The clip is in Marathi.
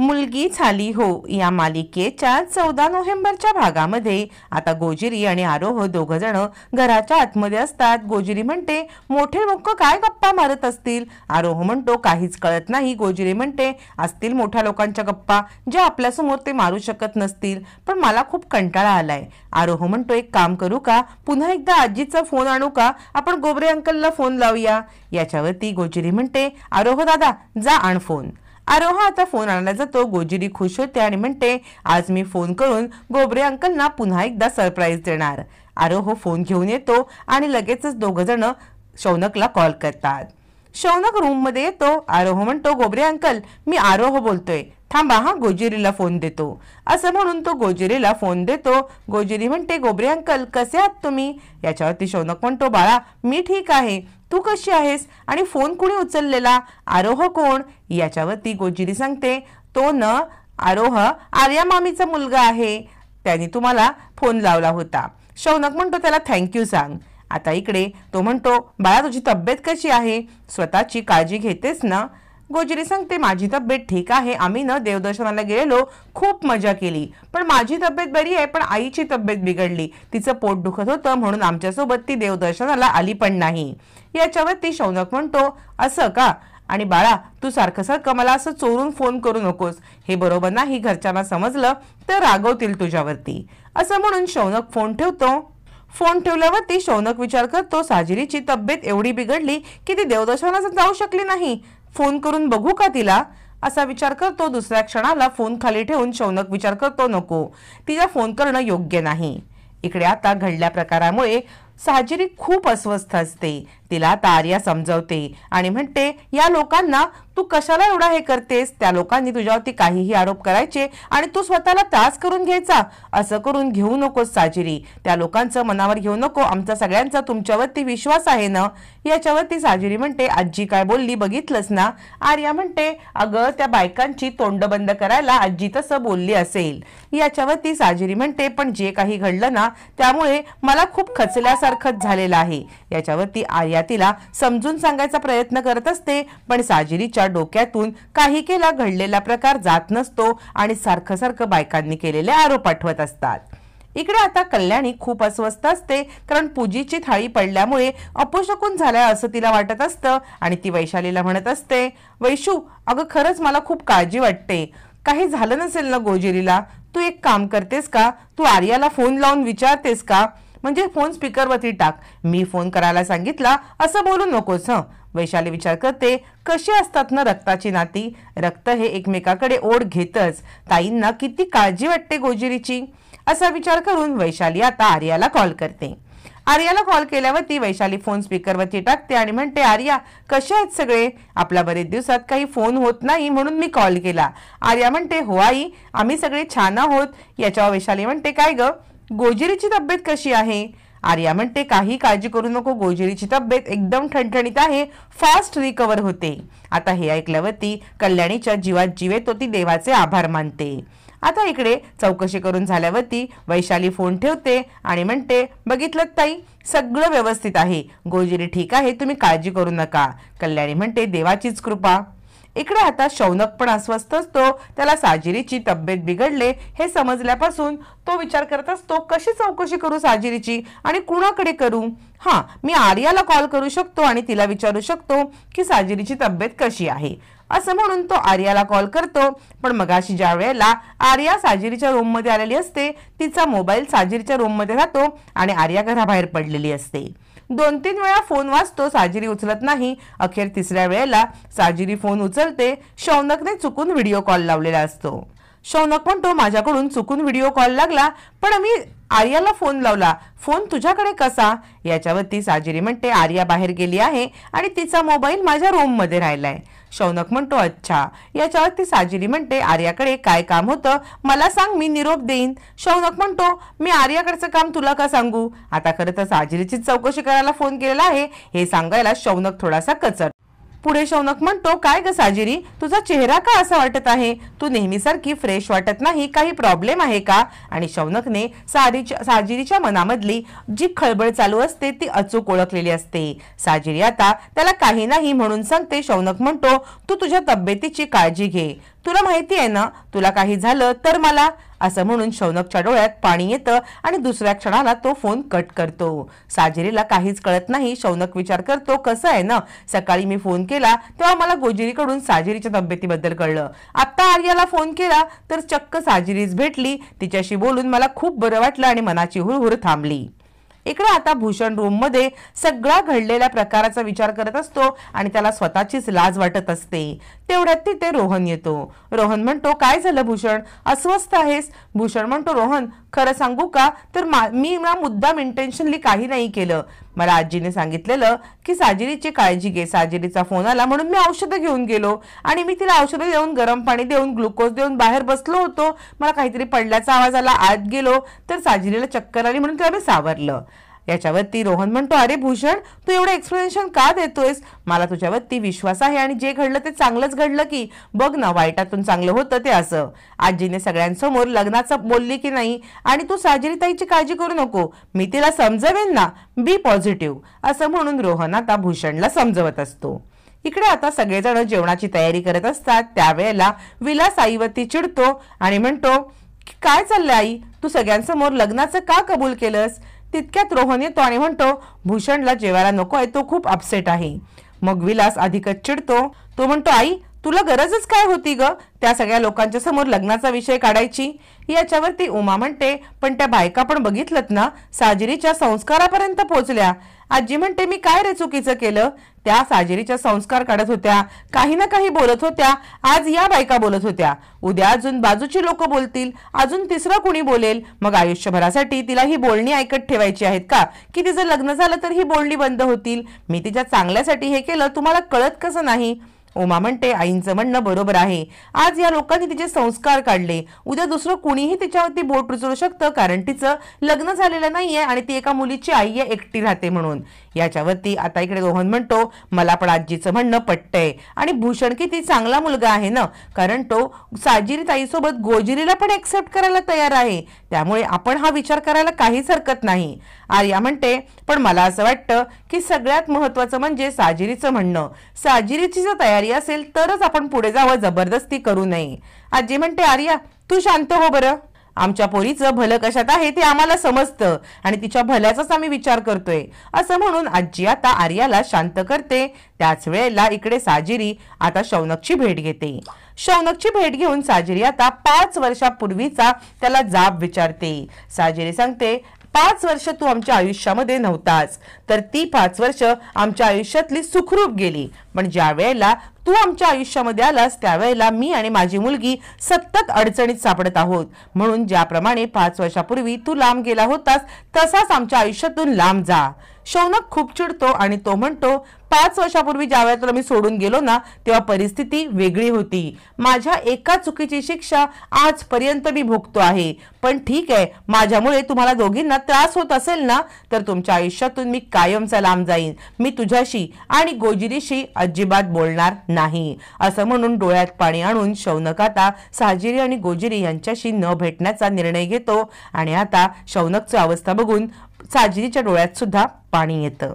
मुलगी झाली हो या मालिकेच्या चौदा नोव्हेंबरच्या भागामध्ये आता गोजिरी आणि आरोह दोघ जण घराच्या आतमध्ये असतात गोजिरी म्हणते मोठे लोक काय गप्पा मारत असतील आरोह म्हणतो काहीच कळत नाही गोजिरी म्हणते असतील मोठ्या लोकांच्या गप्पा ज्या आपल्यासमोर ते मारू शकत नसतील पण मला खूप कंटाळा आलाय आरोह म्हणतो एक काम करू का पुन्हा एकदा आजीचा फोन आणू का आपण गोबरे अंकलला फोन लावूया याच्यावरती गोजिरी म्हणते आरोह दादा जा आण फोन आरोहा आता फोन आणायला जातो गोजिरी खुश होते आणि म्हणते आज मी फोन करून गोबरे अंकलना पुन्हा एकदा सरप्राईज देणार आरोह फोन घेऊन येतो आणि लगेचच दोघं जण शौनकला कॉल करतात शौनक रूम मध्ये येतो आरोह म्हणतो गोबरे अंकल मी आरोह बोलतोय थांबा हा गोजिरीला फोन देतो असं म्हणून तो गोजिरीला फोन देतो गोजिरी म्हणते गोबरे अंकल कसे आहात तुम्ही याच्यावरती शौनक म्हणतो बाळा मी ठीक आहे तू कशी आहेस आणि फोन कुणी उचललेला आरोह कोण याच्यावर ती गोजिरी सांगते तो न आरोह आर्या मामीचा मुलगा आहे त्याने तुम्हाला फोन लावला होता शौनक म्हणतो त्याला थँक्यू सांग आता इकडे तो म्हणतो बाळा तुझी तब्येत कशी आहे स्वतःची काळजी घेतेस ना गोजरी सांगते माझी तब्येत ठीक आहे आम्ही ना देवदर्शनाला गेलेलो खूप मजा केली पण माझी तब्येत बरी आहे पण आईची तब्येत बिघडली तिचं पोट दुखत होतं म्हणून आमच्यासोबत ती देवदर्शनाला आली पण नाही याच्यावर ती शौनक म्हणतो असं का आणि बाळा तू सारखं सारखं मला असं चोरून फोन करू नकोस हे बरोबर नाही घरच्यांना समजलं तर रागवतील तुझ्यावरती असं म्हणून शौनक फोन ठेवतो फोन ठेवल्यावरती शौनक विचार करतो साजिरीची तब्येत एवढी बिघडली की ती देवदर्शनाला जाऊ शकली नाही फोन करून बघू का तिला असा विचार करतो दुसऱ्या क्षणाला फोन खाली ठेवून शौनक विचार करतो नको तिला फोन करणं योग्य नाही इकडे आता घडल्या प्रकारामुळे साहजिरी खूप अस्वस्थ असते तिला तारिया समजवते आणि म्हणते या लोकांना तू कशाला एवढा हे करतेस त्या लोकांनी तुझ्यावरती काहीही आरोप करायचे आणि तू स्वतःला त्रास करून घ्यायचा असं करून घेऊ नकोस साजिरी त्या लोकांचं मनावर घेऊ नको आमचा सगळ्यांचा तुमच्यावरती विश्वास आहे ना याच्यावरती साजिरी म्हणते आजी काय बोलली बघितलंच ना आर्या म्हणते अगं त्या बायकांची तोंड बंद करायला आजी तसं बोलली असेल याच्यावरती साजिरी म्हणते पण जे काही घडलं ना त्यामुळे मला खूप खचल्यासारखंच झालेलं आहे याच्यावरती आर्या तिला समजून सांगायचा प्रयत्न करत असते पण साजिरीच्या डोक्यातून काही केला घडलेला प्रकार जात नसतो आणि सारखं सारखं बायकांनी केलेले आरोप आठवत असतात इकडे आता कल्याणी खूप अस्वस्थ असते कारण पूजीची थाळी पडल्यामुळे अपोशकून झालाय असं तिला वाटत असतं आणि ती वैशालीला म्हणत असते वैशू अगं खरंच मला खूप काळजी वाटते काही झालं नसेल ना गोजिरीला तू एक काम करतेस का तू आर्याला फोन लावून विचारतेस का म्हणजे फोन स्पीकरवरती टाक मी फोन करायला सांगितला असं बोलू नकोस हं वैशाली विचार करते कशी असतात ना रक्ताची नाती रक्त हे एकमेकाकडे ओढ घेतच ताईंना किती काळजी वाटते गोजिरीची असा विचार करून वैशाली आता आर्याला कॉल करते आर्याला कॉल केल्यावरती वैशाली फोन स्पीकरवरती टाकते आणि म्हणते आर्या कसे आहेत सगळे आपल्या बरेच दिवसात काही फोन होत नाही म्हणून मी कॉल केला आर्या म्हणते हो आई आम्ही सगळे छान आहोत याच्यावर वैशाली म्हणते काय ग गोजिरीची तब्येत कशी आहे आर्या म्हणते काही काळजी करू नको गोजिरीची तब्येत एकदम ठणठणीत आहे फास्ट रिकवर होते आता हे ऐकल्यावरती कल्याणीच्या जीवात जीव येतो ती देवाचे आभार मानते आता इकडे चौकशी करून झाल्यावरती वैशाली फोन ठेवते आणि म्हणते बघितलं ताई सगळं व्यवस्थित आहे गोजिरी ठीक आहे तुम्ही काळजी करू नका कल्याणी म्हणते देवाचीच कृपा इकडे आता शौनक पण अस्वस्थ असतो त्याला साजिरीची तब्येत बिघडले हे समजल्यापासून तो विचार करत असतो कशी चौकशी करू साजिरीची आणि कुणाकडे करू हा मी आर्याला कॉल करू शकतो आणि तिला विचारू शकतो की साजिरीची तब्येत कशी आहे असं म्हणून तो आर्याला कॉल करतो पण मगाशी ज्या वेळेला आर्या साजिरीच्या रूममध्ये आलेली असते तिचा मोबाईल साजिरीच्या मध्ये राहतो आणि आर्या घराबाहेर पडलेली असते दोन तीन वेळा फोन वाचतो साजिरी उचलत नाही अखेर तिसऱ्या वेळेला साजिरी फोन उचलते शौनकने चुकून व्हिडिओ कॉल लावलेला असतो शौनक म्हणतो माझ्याकडून चुकून व्हिडिओ कॉल लागला पण मी आर्याला फोन लावला फोन तुझ्याकडे कसा याच्यावरती साजिरी म्हणते आर्या बाहेर गेली आहे आणि तिचा मोबाईल माझ्या रूममध्ये राहिलाय शौनक म्हणतो अच्छा याच्यावरती साजिरी म्हणते आर्याकडे काय काम होतं मला सांग मी निरोप देईन शौनक म्हणतो मी आर्याकडचं काम तुला का सांगू आता खरं तर साजिरीची चौकशी करायला फोन केलेला आहे हे सांगायला शौनक थोडासा कचर पुढे शौनक म्हणतो काय ग साजिरी तुझा चेहरा का असा वाटत आहे तू नेहमीसारखी फ्रेश वाटत नाही काही प्रॉब्लेम आहे का आणि शौनकने साजिरीच्या मनामधली जी खळबळ चालू असते ती अचूक ओळखलेली असते साजिरी आता त्याला काही नाही म्हणून सांगते शौनक म्हणतो तू तुझ्या तब्येतीची काळजी घे तुला माहिती आहे ना तुला काही झालं तर मला असं म्हणून शौनकच्या डोळ्यात पाणी येतं आणि दुसऱ्या क्षणाला तो फोन कट करतो साजेरीला काहीच कळत नाही शौनक विचार करतो कसं आहे ना सकाळी मी फोन केला तेव्हा मला गोजिरीकडून साजेरीच्या तब्येतीबद्दल कळलं आत्ता आर्याला फोन केला तर चक्क साजिरीच भेटली तिच्याशी बोलून मला खूप बरं वाटलं आणि मनाची हुरहुर थांबली इकडे आता भूषण रूम मध्ये सगळा घडलेल्या प्रकाराचा विचार करत असतो आणि त्याला स्वतःचीच लाज वाटत असते तेवढ्यात तिथे रोहन येतो रोहन म्हणतो काय झालं भूषण अस्वस्थ आहेस भूषण म्हणतो रोहन खरं सांगू का तर मी ना मुद्दाम इंटेन्शनली काही नाही केलं मला आजीने सांगितलेलं की साजिरीची काळजी घे साजिरीचा फोन आला म्हणून मी औषधं घेऊन गेलो आणि मी तिला औषधं देऊन गरम पाणी देऊन ग्लुकोज देऊन बाहेर बसलो होतो मला काहीतरी पडल्याचा आवाज आला आत गेलो तर साजिरीला चक्कर आली म्हणून तिला मी सावरलं याच्यावरती रोहन म्हणतो अरे भूषण तू एवढं एक्सप्लेनेशन का देतोयस मला तुझ्यावरती विश्वास आहे आणि जे घडलं ते चांगलंच घडलं की बघ ना वाईटातून चांगलं होतं ते असं आजीने सगळ्यांसमोर लग्नाचं बोलली की नाही आणि तू साजरीताईची काळजी करू नको मी तिला समजवेन ना बी पॉझिटिव्ह असं म्हणून रोहन आता भूषणला समजवत असतो इकडे आता सगळेजण जेवणाची तयारी करत असतात त्यावेळेला विलास आईवरती चिडतो आणि म्हणतो काय चाललंय आई तू सगळ्यांसमोर लग्नाचं का कबूल केलंस तितक्यात रोहन येतो आणि म्हणतो भूषणला जेवायला नको आहे तो खूप अपसेट आहे मग विलास अधिकच चिडतो तो म्हणतो आई तुला गरजच काय होती ग त्या सगळ्या लोकांच्या समोर लग्नाचा विषय काढायची याच्यावरती उमा म्हणते पण त्या बायका पण बघितलत ना साजरीच्या संस्कारापर्यंत पोहोचल्या आजी म्हणते मी काय रे चुकीचं केलं त्या साजेरीच्या संस्कार काढत होत्या काही ना काही बोलत होत्या आज या बायका बोलत होत्या उद्या अजून बाजूची लोक बोलतील अजून तिसरं कुणी बोलेल मग आयुष्यभरासाठी तिला ही बोलणी ऐकत ठेवायची आहेत का की तिचं लग्न झालं तर ही बोलणी बंद होतील मी तिच्या चांगल्यासाठी हे केलं तुम्हाला कळत कसं नाही ओमा म्हणते आईंचं म्हणणं बरोबर आहे आज या लोकांनी तिचे संस्कार काढले उद्या दुसरं कुणीही तिच्यावरती बोट रुचवू शकतं कारण तिचं लग्न झालेलं नाहीये आणि ती एका मुलीची आई आहे एकटी राहते म्हणून याच्यावरती आता इकडे रोहन म्हणतो मला पण आजीचं म्हणणं पटतंय आणि भूषण ती चांगला मुलगा आहे ना कारण तो साजिरी ताईसोबत गोजिरीला पण एक्सेप्ट करायला तयार आहे त्यामुळे आपण हा विचार करायला काहीच हरकत नाही आर्या म्हणते पण मला असं वाटतं की सगळ्यात महत्वाचं म्हणजे साजिरीचं म्हणणं साजिरीची जर तयारी असेल तरच आपण पुढे जावं जबरदस्ती करू नये आजी म्हणते आर्या तू शांत हो बरं आमच्या पोरीचं भलं कशात आहे ते आम्हाला समजतं आणि तिच्या भल्याचाच आम्ही विचार करतोय असं म्हणून आजी आता आर्याला शांत करते त्याच वेळेला इकडे साजिरी आता शौनकची भेट घेते शौनकची भेट घेऊन साजिरी आता पाच वर्षापूर्वीचा त्याला जाब विचारते साजिरी सांगते पाच वर्ष तू आमच्या आयुष्यामध्ये नव्हतास तर ती पाच वर्ष आमच्या आयुष्यातली सुखरूप गेली पण ज्या वेळेला तू आमच्या आयुष्यामध्ये आलास त्यावेळेला मी आणि माझी मुलगी सतत अडचणीत सापडत आहोत म्हणून ज्याप्रमाणे पाच वर्षापूर्वी तू लांब गेला होतास तसाच आमच्या आयुष्यातून लांब जा शौनक खूप चिडतो आणि तो म्हणतो पाच वर्षापूर्वी ज्या तुला मी सोडून गेलो ना तेव्हा परिस्थिती वेगळी होती माझ्या एका चुकीची शिक्षा आजपर्यंत मी भोगतो आहे पण ठीक आहे माझ्यामुळे तुम्हाला दोघींना त्रास होत असेल ना तर तुमच्या आयुष्यातून मी कायमचा लांब जाईन मी तुझ्याशी आणि गोजिरीशी अजिबात बोलणार नाही असं म्हणून डोळ्यात पाणी आणून शौनक आता साजिरी आणि गोजिरी यांच्याशी न भेटण्याचा निर्णय घेतो आणि आता शौनकची अवस्था बघून साजरीच्या डोळ्यात सुद्धा पाणी येतं